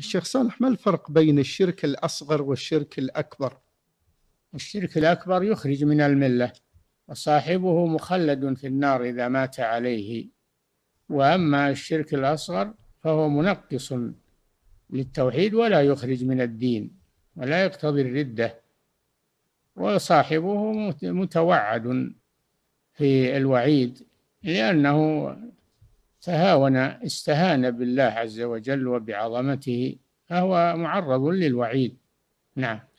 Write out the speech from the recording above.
الشيخ صالح ما الفرق بين الشرك الأصغر والشرك الأكبر الشرك الأكبر يخرج من الملة وصاحبه مخلد في النار إذا مات عليه وأما الشرك الأصغر فهو منقص للتوحيد ولا يخرج من الدين ولا يقتضي الردة وصاحبه متوعد في الوعيد لأنه تهاون استهان بالله عز وجل وبعظمته فهو معرض للوعيد نعم